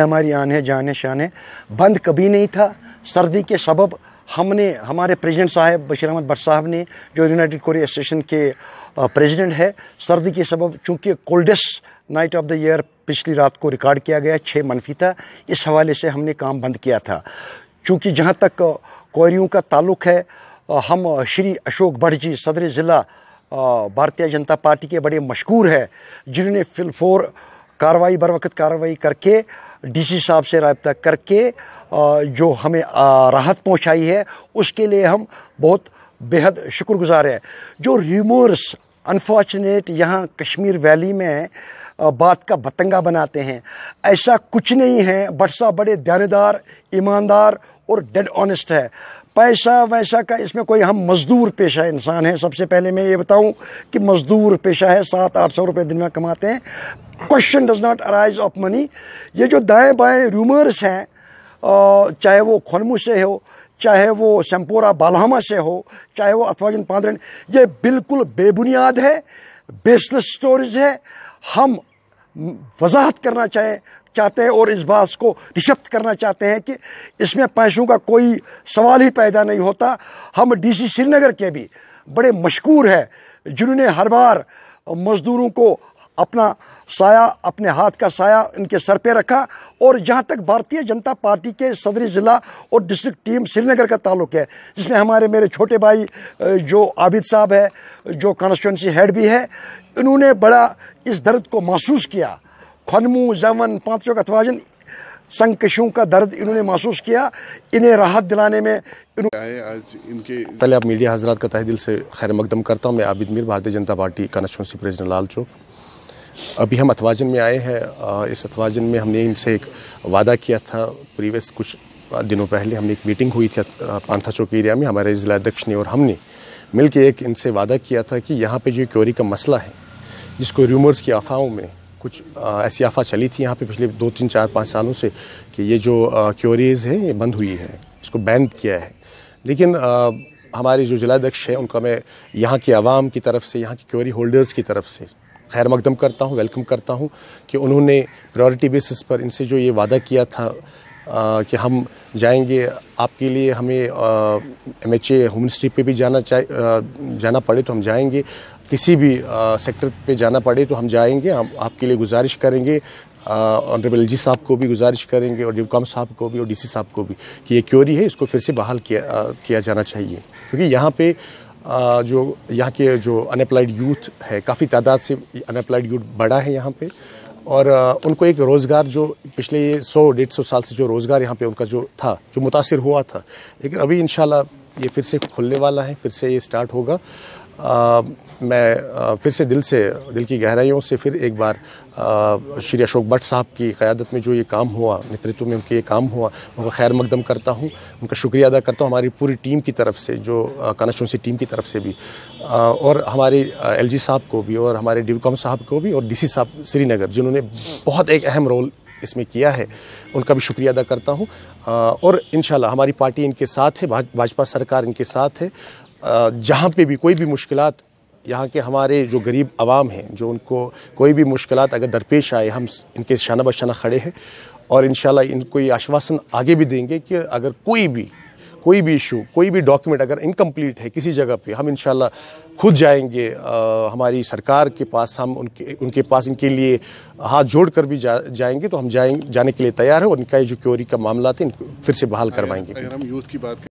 हमारी आने जाने जान शान बंद कभी नहीं था सर्दी के सबब हमने हमारे प्रेसिडेंट साहब बशीर अहमद भट्ट साहब ने जो यूनाइटेड कोरिया एसोसिएशन के प्रेसिडेंट है सर्दी के सबब चूंकि coldest night of the year पिछली रात को रिकॉर्ड किया गया छः मनफी था इस हवाले से हमने काम बंद किया था चूँकि जहाँ तक कोरियों का ताल्लुक है हम श्री अशोक भट्ट जी सदर ज़िला भारतीय जनता पार्टी के बड़े मशहूर है जिन्होंने फिलफोर कार्रवाई बर वक्त कार्रवाई करके डीसी साहब से रबता करके जो हमें राहत पहुंचाई है उसके लिए हम बहुत बेहद शुक्रगुजार हैं जो रिमोर्स अनफॉर्चुनेट यहाँ कश्मीर वैली में बात का बतंगा बनाते हैं ऐसा कुछ नहीं है बट सा बड़े दानेदार ईमानदार और डेड ऑनेस्ट है पैसा वैसा का इसमें कोई हम मज़दूर पेशा इंसान है सबसे पहले मैं ये बताऊं कि मज़दूर पेशा है सात आठ सौ रुपये दिन में कमाते हैं question does not arise of money ये जो दाएँ बाएँ रूमर्स हैं चाहे वो खनमू से हो चाहे वो सेम्पोरा बालहमा से हो चाहे वो अथवाजन पांद्रन ये बिल्कुल बेबुनियाद है बेसलेस स्टोरीज है हम वजाहत करना चाहें चाहते हैं और इस बात को निशक्त करना चाहते हैं कि इसमें पैसों का कोई सवाल ही पैदा नहीं होता हम डीसी श्रीनगर के भी बड़े मशहूर हैं जिन्होंने हर बार मज़दूरों को अपना साया अपने हाथ का साया इनके सर पे रखा और जहाँ तक भारतीय जनता पार्टी के सदरी ज़िला और डिस्ट्रिक्ट टीम श्रीनगर का ताल्लुक है जिसमें हमारे मेरे छोटे भाई जो आबिद साहब है जो कॉन्स्टिट्यूंसी हेड भी है इन्होंने बड़ा इस दर्द को महसूस किया खनमू जमन पाँच का अथवाजन संकशों का दर्द इन्होंने महसूस किया इन्हें राहत दिलाने में आज इनके पहले आप मीडिया हजरात का तहदिल से खैर मकदम करता हूँ मैं Abid Mir Bharatiya Janata party constituency president Lal Chowk अभी हम अथवाजन में आए हैं इस अथवाजन में हमने इनसे एक वादा किया था प्रीवियस कुछ दिनों पहले हमने एक मीटिंग हुई थी पांथा चौक एरिया में हमारे ज़िला अध्यक्ष ने और हमने मिल एक इनसे वादा किया था कि यहाँ पे जो क्योरी का मसला है जिसको र्यूमर्स की अफवाहों में कुछ ऐसी अफवाह चली थी यहाँ पे पिछले दो तीन चार पाँच सालों से कि ये जो क्योरीज है ये बंद हुई है इसको बैन किया है लेकिन हमारे जो जिलाध्यक्ष हैं उनका मैं यहाँ के आवाम की तरफ से यहाँ के क्योरी होल्डर्स की तरफ से खैर मकदम करता हूँ वेलकम करता हूँ कि उन्होंने प्रायोरिटी बेसिस पर इनसे जो ये वादा किया था आ, कि हम जाएंगे आपके लिए हमें M H A home ministry पर भी जाना चाहे जाना पड़े तो हम जाएंगे किसी भी आ, सेक्टर पे जाना पड़े तो हम जाएंगे हम आपके लिए गुजारिश करेंगे ऑनरेबल जी साहब को भी गुजारिश करेंगे और डिवकॉम साहब को भी और डीसी साहब को भी कि ये क्योरी है इसको फिर से बहाल किया आ, किया जाना चाहिए क्योंकि यहाँ पर जो यहाँ के जो अनएम्प्लॉयड यूथ है काफ़ी तादाद से अनएम्प्लॉयड यूथ बढ़ा है यहाँ पे और उनको एक रोज़गार जो पिछले सौ डेढ़ सौ साल से जो रोज़गार यहाँ पे उनका जो था जो मुतासर हुआ था लेकिन अभी इन ये फिर से खुलने वाला है फिर से ये स्टार्ट होगा मैं फिर से दिल से दिल की गहराइयों से फिर एक बार श्री अशोक भट्ट साहब की क़्यादत में जो ये काम हुआ नेतृत्व में उनके ये काम हुआ उनका खैर मकदम करता हूँ उनका शुक्रिया अदा करता हूँ हमारी पूरी टीम की तरफ से जो कानाचुंसी टीम की तरफ से भी और हमारे एल साहब को भी और हमारे डिवकॉम साहब को भी और डी साहब श्रीनगर जिन्होंने बहुत एक अहम रोल इसमें किया है उनका भी शुक्रिया अदा करता हूँ और इन हमारी पार्टी इनके साथ है भाजपा सरकार इनके साथ है जहाँ पे भी कोई भी मुश्किल यहाँ के हमारे जो गरीब आवाम हैं जो उनको कोई भी मुश्किल अगर दरपेश आए हम इनके शाना बशाना खड़े हैं और इन इनको ये आश्वासन आगे भी देंगे कि अगर कोई भी कोई भी इशू कोई भी डॉक्यूमेंट अगर इनकम्प्लीट है किसी जगह पे हम इन खुद जाएंगे आ, हमारी सरकार के पास हम उनके उनके पास इनके लिए हाथ जोड़ कर भी जा, जाएंगे तो हम जाएंगे जाने के लिए तैयार हैं और इनका जो क्योरी का मामला थे फिर से बहाल करवाएंगे हम यूथ की बात